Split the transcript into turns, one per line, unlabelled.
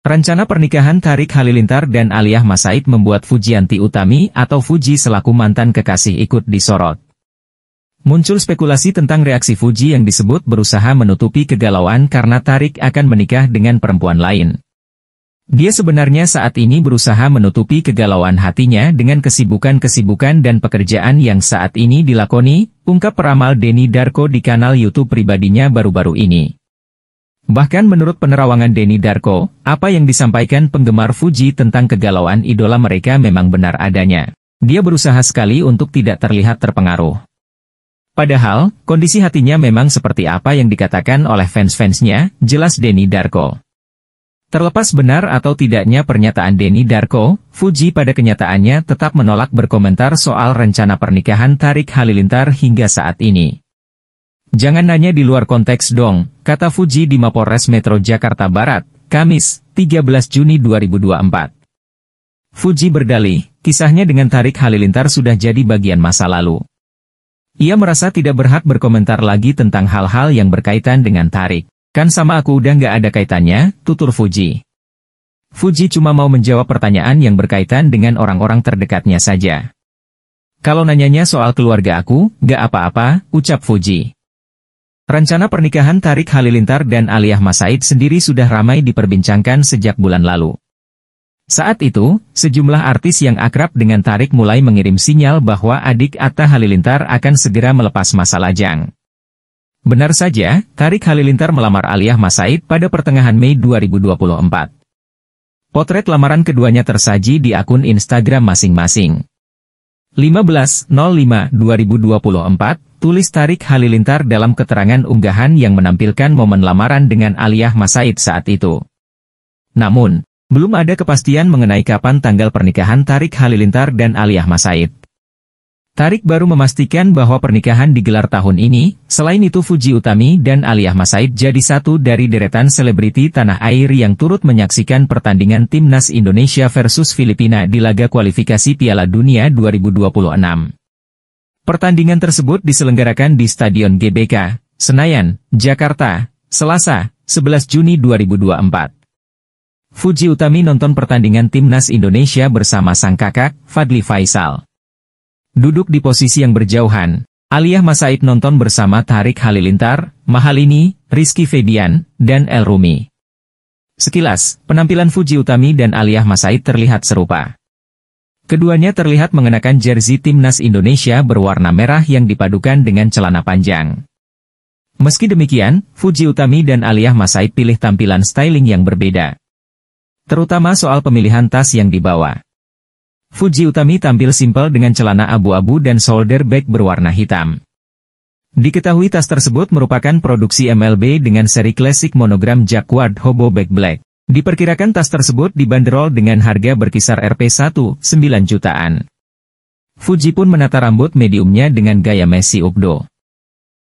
Rencana pernikahan Tarik Halilintar dan Aliyah Masaid membuat Fujianti Utami atau Fuji selaku mantan kekasih ikut disorot. Muncul spekulasi tentang reaksi Fuji yang disebut berusaha menutupi kegalauan karena Tarik akan menikah dengan perempuan lain. Dia sebenarnya saat ini berusaha menutupi kegalauan hatinya dengan kesibukan-kesibukan dan pekerjaan yang saat ini dilakoni, ungkap peramal Denny Darko di kanal YouTube pribadinya baru-baru ini. Bahkan menurut penerawangan Denny Darko, apa yang disampaikan penggemar Fuji tentang kegalauan idola mereka memang benar adanya. Dia berusaha sekali untuk tidak terlihat terpengaruh. Padahal, kondisi hatinya memang seperti apa yang dikatakan oleh fans-fansnya, jelas Denny Darko. Terlepas benar atau tidaknya pernyataan Denny Darko, Fuji pada kenyataannya tetap menolak berkomentar soal rencana pernikahan Tarik Halilintar hingga saat ini. Jangan nanya di luar konteks dong, kata Fuji di Mapores Metro Jakarta Barat, Kamis, 13 Juni 2024. Fuji berdalih, kisahnya dengan Tarik Halilintar sudah jadi bagian masa lalu. Ia merasa tidak berhak berkomentar lagi tentang hal-hal yang berkaitan dengan Tarik. Kan sama aku udah nggak ada kaitannya, tutur Fuji. Fuji cuma mau menjawab pertanyaan yang berkaitan dengan orang-orang terdekatnya saja. Kalau nanyanya soal keluarga aku, nggak apa-apa, ucap Fuji. Rencana pernikahan Tarik Halilintar dan Aliyah Masaid sendiri sudah ramai diperbincangkan sejak bulan lalu. Saat itu, sejumlah artis yang akrab dengan Tarik mulai mengirim sinyal bahwa adik Atta Halilintar akan segera melepas masa lajang. Benar saja, Tarik Halilintar melamar Aliyah Masaid pada pertengahan Mei 2024. Potret lamaran keduanya tersaji di akun Instagram masing-masing. 15.05.2024, Tulis Tarik Halilintar dalam keterangan unggahan yang menampilkan momen lamaran dengan Aliyah Masaid saat itu. Namun, belum ada kepastian mengenai kapan tanggal pernikahan Tarik Halilintar dan Aliyah Masaid. Tarik baru memastikan bahwa pernikahan digelar tahun ini, selain itu Fuji Utami dan Aliyah Masaid jadi satu dari deretan selebriti tanah air yang turut menyaksikan pertandingan Timnas Indonesia versus Filipina di laga kualifikasi Piala Dunia 2026. Pertandingan tersebut diselenggarakan di Stadion GBK, Senayan, Jakarta, Selasa, 11 Juni 2024. Fuji Utami nonton pertandingan Timnas Indonesia bersama sang kakak, Fadli Faisal. Duduk di posisi yang berjauhan, Aliyah Masaid nonton bersama Tarik Halilintar, Mahalini, Rizky Febian, dan El Rumi. Sekilas, penampilan Fuji Utami dan Aliyah Masaid terlihat serupa. Keduanya terlihat mengenakan jersey timnas Indonesia berwarna merah yang dipadukan dengan celana panjang. Meski demikian, Fuji Utami dan Aliyah Masai pilih tampilan styling yang berbeda. Terutama soal pemilihan tas yang dibawa. Fuji Utami tampil simpel dengan celana abu-abu dan shoulder bag berwarna hitam. Diketahui tas tersebut merupakan produksi MLB dengan seri klasik monogram Jaguar Hobo Bag Black. Diperkirakan tas tersebut dibanderol dengan harga berkisar rp 1,9 jutaan. Fuji pun menata rambut mediumnya dengan gaya Messi Updo.